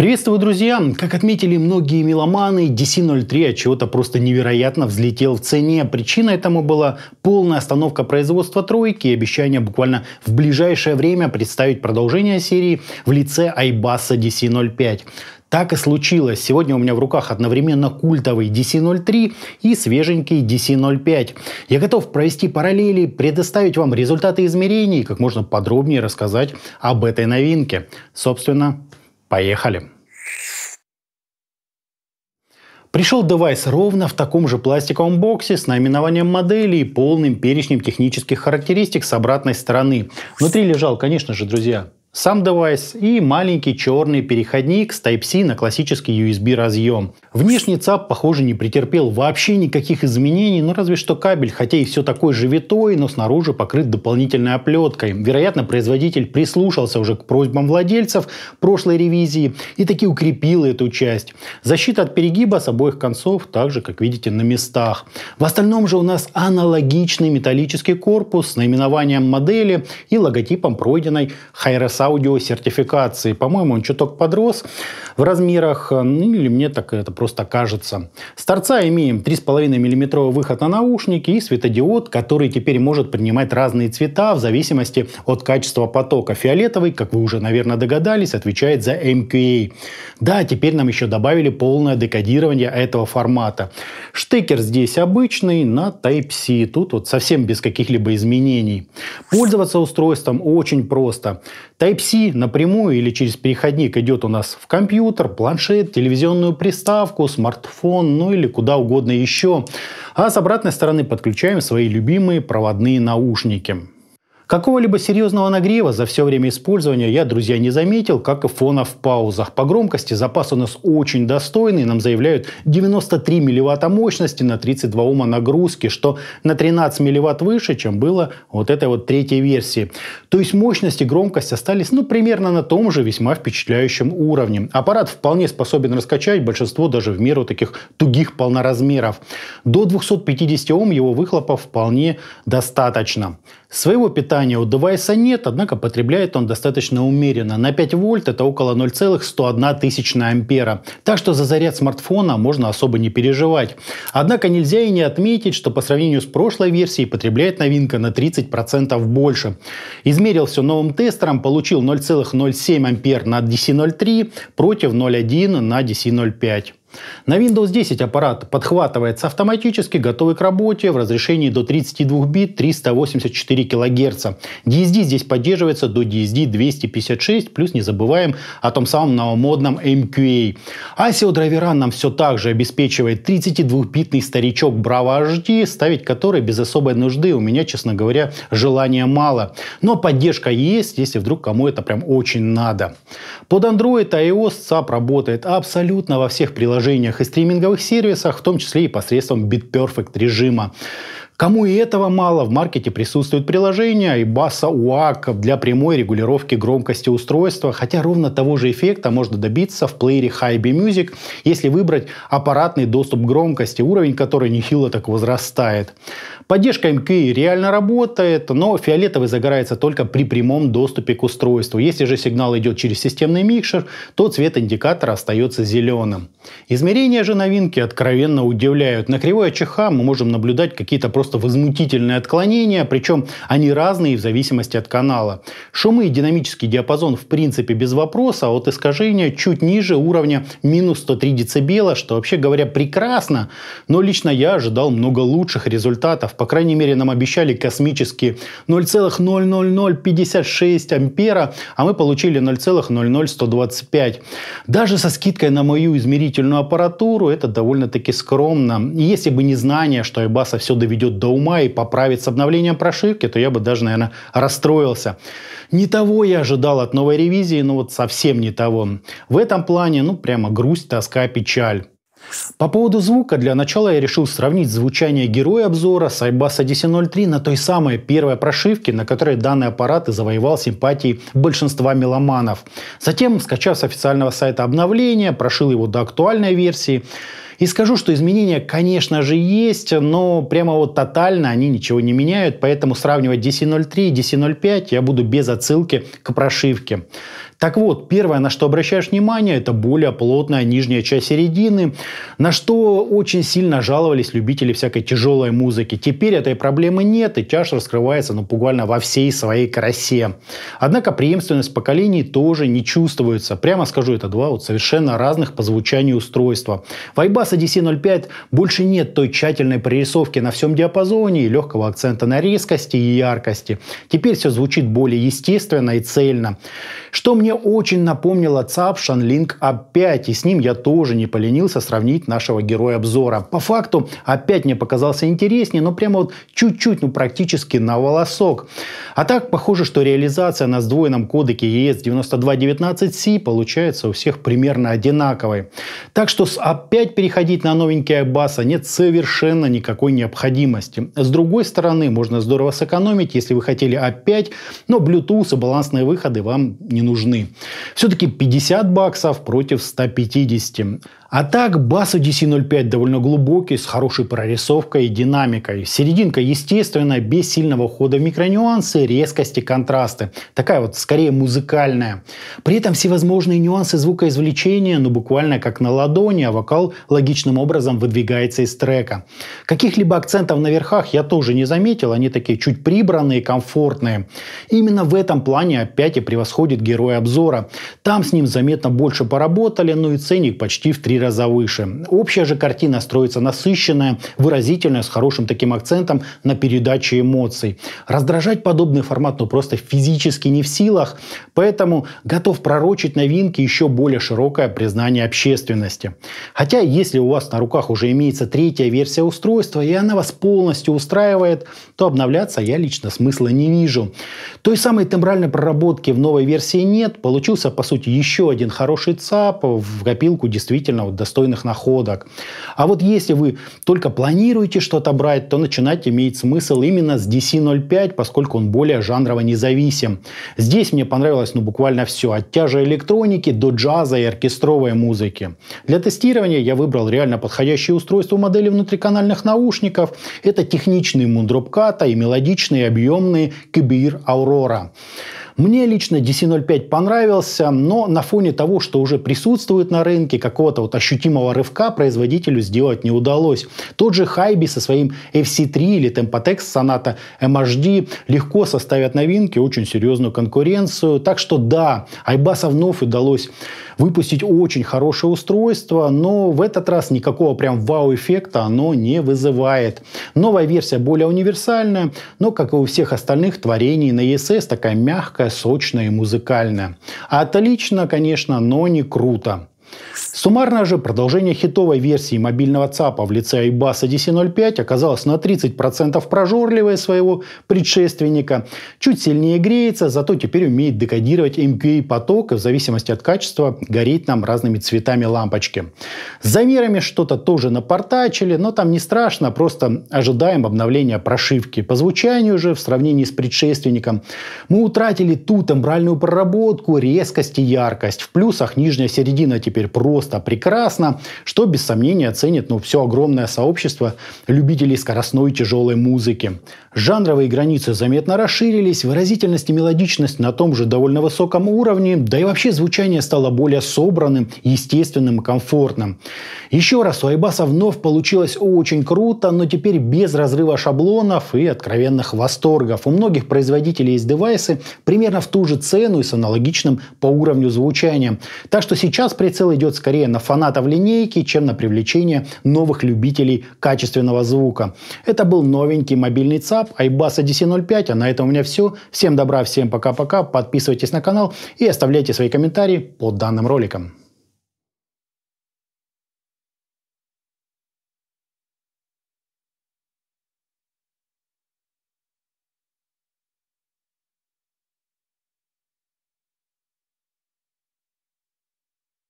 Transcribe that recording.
Приветствую, друзья! Как отметили многие меломаны, DC-03 от чего-то просто невероятно взлетел в цене. Причина этому была полная остановка производства тройки и обещание буквально в ближайшее время представить продолжение серии в лице Айбаса DC-05. Так и случилось. Сегодня у меня в руках одновременно культовый DC-03 и свеженький DC-05. Я готов провести параллели, предоставить вам результаты измерений и как можно подробнее рассказать об этой новинке. Собственно, Поехали! Пришел девайс ровно в таком же пластиковом боксе с наименованием модели и полным перечнем технических характеристик с обратной стороны. Внутри лежал, конечно же, друзья, сам девайс и маленький черный переходник с Type-C на классический USB разъем. Внешний ЦАП, похоже, не претерпел вообще никаких изменений, ну разве что кабель, хотя и все такой же витой, но снаружи покрыт дополнительной оплеткой. Вероятно, производитель прислушался уже к просьбам владельцев прошлой ревизии и таки укрепил эту часть. Защита от перегиба с обоих концов также, как видите, на местах. В остальном же у нас аналогичный металлический корпус с наименованием модели и логотипом пройденной Хайрос аудиосертификации, По-моему, он чуток подрос в размерах, ну, или мне так это просто кажется. С торца имеем 3,5 мм выход на наушники и светодиод, который теперь может принимать разные цвета в зависимости от качества потока. Фиолетовый, как вы уже, наверное, догадались, отвечает за MQA. Да, теперь нам еще добавили полное декодирование этого формата. Штекер здесь обычный на Type-C. Тут вот совсем без каких-либо изменений. Пользоваться устройством очень просто. Type Type-C напрямую или через переходник идет у нас в компьютер, планшет, телевизионную приставку, смартфон, ну или куда угодно еще. А с обратной стороны подключаем свои любимые проводные наушники. Какого-либо серьезного нагрева за все время использования я, друзья, не заметил, как и фона в паузах. По громкости запас у нас очень достойный, нам заявляют 93 мВт мощности на 32 ума нагрузки, что на 13 мВт выше, чем было вот этой вот третьей версии. То есть мощность и громкость остались, ну, примерно на том же весьма впечатляющем уровне. Аппарат вполне способен раскачать большинство даже в меру таких тугих полноразмеров. До 250 Ом его выхлопа вполне достаточно. Своего питания питания у девайса нет, однако потребляет он достаточно умеренно. На 5 вольт это около 0,101 ампера. Так что за заряд смартфона можно особо не переживать. Однако нельзя и не отметить, что по сравнению с прошлой версией потребляет новинка на 30% больше. Измерил все новым тестером, получил 0,07 ампер на DC03 против 0,1 на DC05. На Windows 10 аппарат подхватывается автоматически, готовый к работе в разрешении до 32 бит 384 кГц. DSD здесь поддерживается до DSD 256, плюс не забываем о том самом новомодном MQA. ASIO драйвера нам все так же обеспечивает 32-битный старичок Bravo HD, ставить который без особой нужды у меня, честно говоря, желания мало. Но поддержка есть, если вдруг кому это прям очень надо. Под Android iOS SAP работает абсолютно во всех приложениях приложениях и стриминговых сервисах, в том числе и посредством BitPerfect режима. Кому и этого мало, в маркете присутствует приложение и баса UAC для прямой регулировки громкости устройства, хотя ровно того же эффекта можно добиться в плеере Hybe Music, если выбрать аппаратный доступ к громкости, уровень которой нехило так возрастает. Поддержка MQI реально работает, но фиолетовый загорается только при прямом доступе к устройству. Если же сигнал идет через системный микшер, то цвет индикатора остается зеленым. Измерения же новинки откровенно удивляют. На кривой АЧХ мы можем наблюдать какие-то просто просто возмутительные отклонения, причем они разные в зависимости от канала. Шумы и динамический диапазон в принципе без вопроса, а вот искажения чуть ниже уровня минус 103 дБ, что вообще говоря прекрасно, но лично я ожидал много лучших результатов. По крайней мере нам обещали космические 0,00056 ампера, а мы получили 0,00125. Даже со скидкой на мою измерительную аппаратуру это довольно-таки скромно. И если бы не знание, что Айбаса все доведет до ума и поправить с обновлением прошивки, то я бы даже, наверное, расстроился. Не того я ожидал от новой ревизии, но ну вот совсем не того. В этом плане, ну прямо грусть, тоска, печаль. По поводу звука, для начала я решил сравнить звучание героя обзора с iBus DC03 на той самой первой прошивке, на которой данный аппарат и завоевал симпатии большинства меломанов. Затем, скачав с официального сайта обновления, прошил его до актуальной версии. И скажу, что изменения, конечно же, есть, но прямо вот тотально они ничего не меняют, поэтому сравнивать DC03 и DC05 я буду без отсылки к прошивке. Так вот, первое, на что обращаешь внимание, это более плотная нижняя часть середины, на что очень сильно жаловались любители всякой тяжелой музыки. Теперь этой проблемы нет, и тяж раскрывается ну, буквально во всей своей красе. Однако преемственность поколений тоже не чувствуется. Прямо скажу, это два вот совершенно разных по звучанию устройства. В iBass DC05 больше нет той тщательной прорисовки на всем диапазоне и легкого акцента на резкости и яркости. Теперь все звучит более естественно и цельно. Что мне мне очень напомнила ЦАП Шанлинг А5, и с ним я тоже не поленился сравнить нашего героя обзора. По факту опять мне показался интереснее, но прямо вот чуть-чуть, ну практически на волосок. А так похоже, что реализация на сдвоенном кодеке ES9219C получается у всех примерно одинаковой. Так что опять переходить на новенький Айбаса нет совершенно никакой необходимости. С другой стороны, можно здорово сэкономить, если вы хотели опять, но Bluetooth и балансные выходы вам не нужны. Все-таки 50 баксов против 150. А так, бас у DC-05 довольно глубокий, с хорошей прорисовкой и динамикой. Серединка естественная, без сильного хода, в микронюансы, резкости, контрасты. Такая вот, скорее, музыкальная. При этом всевозможные нюансы звукоизвлечения, ну буквально как на ладони, а вокал логичным образом выдвигается из трека. Каких-либо акцентов на верхах я тоже не заметил, они такие чуть прибранные, комфортные. Именно в этом плане опять и превосходит герой обзора. Там с ним заметно больше поработали, ну и ценник почти в три три раза выше. Общая же картина строится насыщенная, выразительная, с хорошим таким акцентом на передаче эмоций. Раздражать подобный формат ну просто физически не в силах, поэтому готов пророчить новинки еще более широкое признание общественности. Хотя, если у вас на руках уже имеется третья версия устройства, и она вас полностью устраивает, то обновляться я лично смысла не вижу. Той самой тембральной проработки в новой версии нет, получился по сути еще один хороший ЦАП, в копилку действительно достойных находок. А вот если вы только планируете что-то брать, то начинать имеет смысл именно с DC05, поскольку он более жанрово независим. Здесь мне понравилось ну, буквально все, от тяжа электроники до джаза и оркестровой музыки. Для тестирования я выбрал реально подходящее устройство модели внутриканальных наушников. Это техничные мундропката и мелодичные объемные Кибир Aurora. Мне лично DC-05 понравился, но на фоне того, что уже присутствует на рынке, какого-то вот ощутимого рывка производителю сделать не удалось. Тот же Хайби со своим FC3 или Tempotex Sonata MHD эм легко составят новинки, очень серьезную конкуренцию. Так что да, Айбаса вновь удалось выпустить очень хорошее устройство, но в этот раз никакого прям вау-эффекта оно не вызывает. Новая версия более универсальная, но, как и у всех остальных творений на ESS, такая мягкая, Сочная и музыкально. А Отлично, конечно, но не круто. Суммарно же продолжение хитовой версии мобильного ЦАПа в лице iBus DC05 оказалось на 30% прожорливее своего предшественника, чуть сильнее греется, зато теперь умеет декодировать MQA эм поток и в зависимости от качества гореть нам разными цветами лампочки. С замерами что-то тоже напортачили, но там не страшно, просто ожидаем обновления прошивки. По звучанию же, в сравнении с предшественником, мы утратили ту тембральную проработку, резкость и яркость. В плюсах нижняя середина теперь просто просто прекрасно, что без сомнения оценит ну, все огромное сообщество любителей скоростной тяжелой музыки. Жанровые границы заметно расширились, выразительность и мелодичность на том же довольно высоком уровне, да и вообще звучание стало более собранным, естественным и комфортным. Еще раз, у Айбаса вновь получилось очень круто, но теперь без разрыва шаблонов и откровенных восторгов. У многих производителей есть девайсы примерно в ту же цену и с аналогичным по уровню звучания. Так что сейчас прицел идет скорее скорее на фанатов линейки, чем на привлечение новых любителей качественного звука. Это был новенький мобильный ЦАП iBus DC05, а на этом у меня все. Всем добра, всем пока-пока, подписывайтесь на канал и оставляйте свои комментарии под данным роликом.